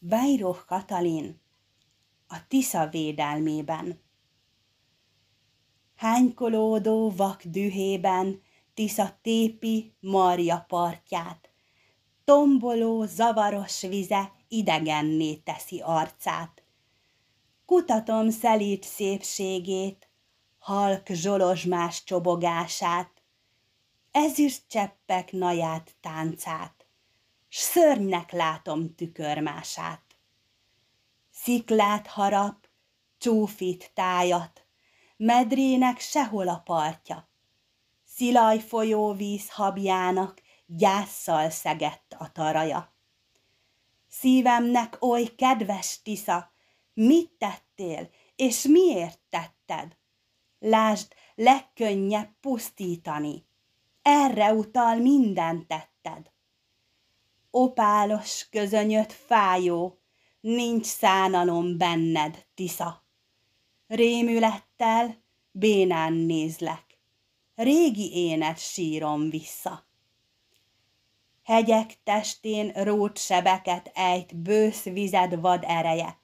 Bajroh Katalin a Tisza védelmében. Hánykolódó vak dühében Tisza tépi marja partját, tomboló, zavaros vize idegenné teszi arcát. Kutatom szelít szépségét, halk zsolozsmás csobogását, ezüst cseppek naját táncát. S szörnynek látom tükörmását. Sziklát harap, csúfit tájat, medrének sehol a partja. Szilaj víz habjának gyásszal szegett a taraja. Szívemnek oly kedves Tisza, mit tettél, és miért tetted? Lásd, legkönnyebb pusztítani, erre utal minden tetted opálos közönyöt fájó, nincs szánalom benned, Tisza. Rémülettel bénán nézlek, régi énet sírom vissza. Hegyek testén rót sebeket ejt bősz vized vad ereje,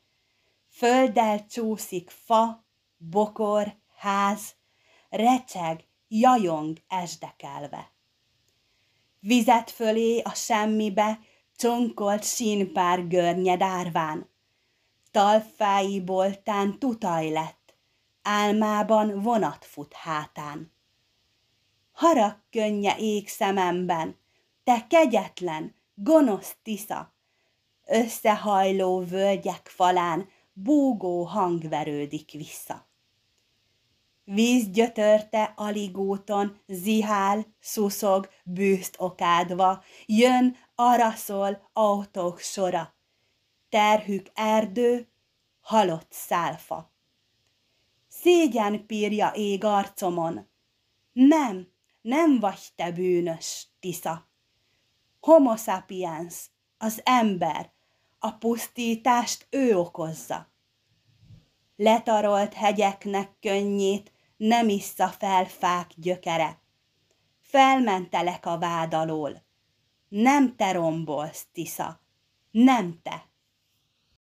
földdel csúszik fa, bokor, ház, recseg, jajong esdekelve. Vizet fölé a semmibe, csonkolt sínpár görnyed árván. Talfáiból tán tutaj lett, álmában vonat fut hátán. Harag könnye ég szememben, te kegyetlen, gonosz tisza, összehajló völgyek falán búgó hang verődik vissza. Víz gyötörte aligóton, zihál, szuszog, bűzt okádva, jön, araszol autók sora. Terhük erdő, halott szálfa. Szégyen pírja ég arcomon. Nem, nem vagy te bűnös, Tisza. Homo sapiens, az ember, a pusztítást ő okozza. Letarolt hegyeknek könnyét, nem issza fel fák gyökere. Felmentelek a vád alól. Nem te rombolsz, Tisza, nem te.